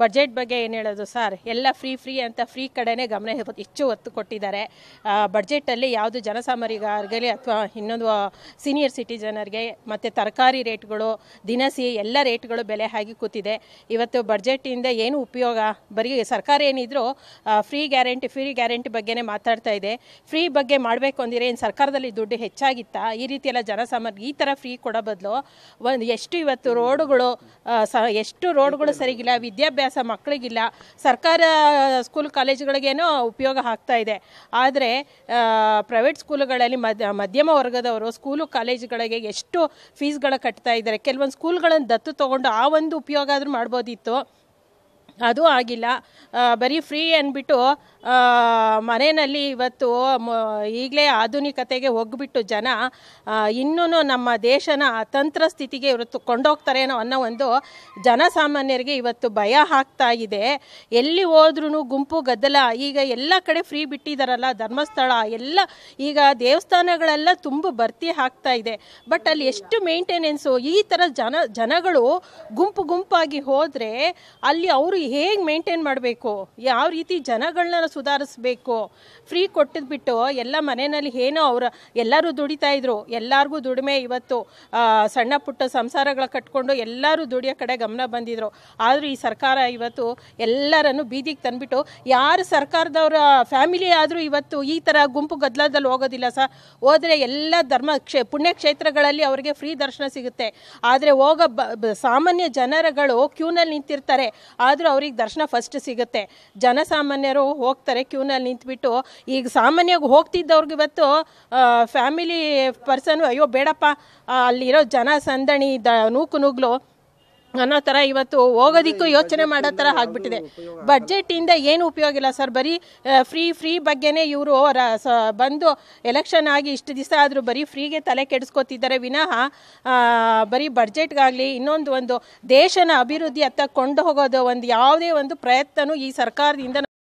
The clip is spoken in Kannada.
ಬಜೆಟ್ ಬಗ್ಗೆ ಏನು ಹೇಳೋದು ಸರ್ ಎಲ್ಲ ಫ್ರೀ ಫ್ರೀ ಅಂತ ಫ್ರೀ ಕಡೆನೇ ಗಮನ ಹೆಚ್ಚು ಒತ್ತು ಕೊಟ್ಟಿದ್ದಾರೆ ಬಡ್ಜೆಟಲ್ಲಿ ಯಾವುದು ಜನಸಾಮಾನ್ಯರಿಗಾಗಲಿ ಅಥವಾ ಇನ್ನೊಂದು ಸೀನಿಯರ್ ಸಿಟಿಜನರಿಗೆ ಮತ್ತು ತರಕಾರಿ ರೇಟ್ಗಳು ದಿನಸಿ ಎಲ್ಲ ರೇಟ್ಗಳು ಬೆಲೆ ಹಾಗೆ ಕೂತಿದೆ ಇವತ್ತು ಬಡ್ಜೆಟಿಂದ ಏನು ಉಪಯೋಗ ಬರೀ ಸರ್ಕಾರ ಏನಿದ್ರು ಫ್ರೀ ಗ್ಯಾರಂಟಿ ಫ್ರೀ ಗ್ಯಾರಂಟಿ ಬಗ್ಗೆನೇ ಮಾತಾಡ್ತಾ ಇದೆ ಫ್ರೀ ಬಗ್ಗೆ ಮಾಡಬೇಕು ಅಂದರೆ ಏನು ಸರ್ಕಾರದಲ್ಲಿ ದುಡ್ಡು ಹೆಚ್ಚಾಗಿತ್ತಾ ಈ ರೀತಿ ಎಲ್ಲ ಜನಸಾಮಾನ್ಯರಿಗೆ ಈ ಥರ ಫ್ರೀ ಕೊಡೋ ಬದಲು ಒಂದು ಎಷ್ಟು ಇವತ್ತು ರೋಡುಗಳು ಎಷ್ಟು ರೋಡ್ಗಳು ಸರಿಗಿಲ್ಲ ವಿದ್ಯಾಭ್ಯಾಸ ಮಕ್ಕಳಿಗಿಲ್ಲ ಸರ್ಕಾರ ಸ್ಕೂಲ್ ಕಾಲೇಜುಗಳಿಗೇನೋ ಉಪಯೋಗ ಆಗ್ತಾ ಇದೆ ಆದರೆ ಪ್ರೈವೇಟ್ ಸ್ಕೂಲುಗಳಲ್ಲಿ ಮಧ್ಯಮ ವರ್ಗದವರು ಸ್ಕೂಲು ಕಾಲೇಜುಗಳಿಗೆ ಎಷ್ಟು ಫೀಸ್ಗಳು ಕಟ್ತಾ ಇದ್ದಾರೆ ಕೆಲವೊಂದು ಸ್ಕೂಲ್ಗಳನ್ನು ದತ್ತು ತೊಗೊಂಡು ಆ ಒಂದು ಉಪಯೋಗ ಆದರೂ ಮಾಡ್ಬೋದಿತ್ತು ಅದು ಆಗಿಲ್ಲ ಬರೀ ಫ್ರೀ ಅಂದ್ಬಿಟ್ಟು ಮನೆಯಲ್ಲಿ ಇವತ್ತು ಈಗಲೇ ಆಧುನಿಕತೆಗೆ ಹೋಗ್ಬಿಟ್ಟು ಜನ ಇನ್ನೂ ನಮ್ಮ ದೇಶನ ಅತಂತ್ರ ಸ್ಥಿತಿಗೆ ಇವತ್ತು ಕೊಂಡೋಗ್ತಾರೆ ಅನ್ನೋ ಒಂದು ಜನಸಾಮಾನ್ಯರಿಗೆ ಇವತ್ತು ಭಯ ಆಗ್ತಾ ಇದೆ ಎಲ್ಲಿ ಹೋದ್ರೂ ಗುಂಪು ಗದ್ದಲ ಈಗ ಎಲ್ಲ ಕಡೆ ಫ್ರೀ ಬಿಟ್ಟಿದ್ದಾರಲ್ಲ ಧರ್ಮಸ್ಥಳ ಎಲ್ಲ ಈಗ ದೇವಸ್ಥಾನಗಳೆಲ್ಲ ತುಂಬ ಭರ್ತಿ ಆಗ್ತಾ ಇದೆ ಬಟ್ ಅಲ್ಲಿ ಎಷ್ಟು ಮೇಂಟೆನೆನ್ಸು ಈ ಥರ ಜನ ಜನಗಳು ಗುಂಪು ಗುಂಪಾಗಿ ಹೋದರೆ ಅಲ್ಲಿ ಅವರು ಹೇಗೆ ಮೇಂಟೈನ್ ಮಾಡಬೇಕು ಯಾವ ರೀತಿ ಜನಗಳನ್ನ ಸುಧಾರಿಸ್ಬೇಕು ಫ್ರೀ ಕೊಟ್ಟಿದ್ಬಿಟ್ಟು ಎಲ್ಲ ಮನೆಯಲ್ಲಿ ಏನೋ ಅವರು ಎಲ್ಲರೂ ದುಡಿತಾ ಇದ್ರು ಎಲ್ಲರಿಗೂ ದುಡಿಮೆ ಇವತ್ತು ಸಣ್ಣ ಪುಟ್ಟ ಸಂಸಾರಗಳ ಕಟ್ಕೊಂಡು ಎಲ್ಲರೂ ದುಡಿಯೋ ಕಡೆ ಗಮನ ಬಂದಿದ್ರು ಆದರೂ ಈ ಸರ್ಕಾರ ಇವತ್ತು ಎಲ್ಲರನ್ನು ಬೀದಿಗೆ ತಂದುಬಿಟ್ಟು ಯಾರು ಸರ್ಕಾರದವರ ಫ್ಯಾಮಿಲಿ ಆದರೂ ಇವತ್ತು ಈ ಥರ ಗುಂಪು ಗದ್ದಲದಲ್ಲಿ ಹೋಗೋದಿಲ್ಲ ಸರ್ ಹೋದರೆ ಎಲ್ಲ ಧರ್ಮ ಕ್ಷೇ ಪುಣ್ಯಕ್ಷೇತ್ರಗಳಲ್ಲಿ ಅವರಿಗೆ ಫ್ರೀ ದರ್ಶನ ಸಿಗುತ್ತೆ ಆದರೆ ಹೋಗೋ ಬ ಸಾಮಾನ್ಯ ಜನರುಗಳು ಕ್ಯೂನಲ್ಲಿ ನಿಂತಿರ್ತಾರೆ ಆದರೂ ಅವ್ರಿಗೆ ದರ್ಶನ ಫಸ್ಟ್ ಸಿಗುತ್ತೆ ಜನಸಾಮಾನ್ಯರು ಹೋಗ್ತಾರೆ ಕ್ಯೂನಲ್ಲಿ ನಿಂತ್ಬಿಟ್ಟು ಈಗ ಸಾಮಾನ್ಯವಾಗಿ ಹೋಗ್ತಿದ್ದವ್ರಿಗೆ ಇವತ್ತು ಫ್ಯಾಮಿಲಿ ಪರ್ಸನ್ ಅಯ್ಯೋ ಬೇಡಪ್ಪ ಅಲ್ಲಿರೋ ಜನ ಸಂದಣಿ ದ ನೂಕು ನುಗ್ಲು ಅನ್ನೋ ಥರ ಇವತ್ತು ಹೋಗೋದಿಕ್ಕೂ ಯೋಚನೆ ಮಾಡೋ ಥರ ಆಗಿಬಿಟ್ಟಿದೆ ಬಡ್ಜೆಟಿಂದ ಏನು ಉಪಯೋಗ ಇಲ್ಲ ಸರ್ ಬರೀ ಫ್ರೀ ಫ್ರೀ ಬಗ್ಗೆನೇ ಇವರು ಬಂದು ಎಲೆಕ್ಷನ್ ಆಗಿ ಇಷ್ಟು ದಿವಸ ಆದರೂ ಬರೀ ಫ್ರೀಗೆ ತಲೆ ಕೆಡಿಸ್ಕೊತಿದ್ದಾರೆ ವಿನಃ ಬರೀ ಬಡ್ಜೆಟ್ಗಾಗಲಿ ಇನ್ನೊಂದು ಒಂದು ದೇಶನ ಅಭಿವೃದ್ಧಿ ಅತ್ತ ಕೊಂಡು ಹೋಗೋದು ಒಂದು ಯಾವುದೇ ಒಂದು ಪ್ರಯತ್ನವೂ ಈ ಸರ್ಕಾರದಿಂದ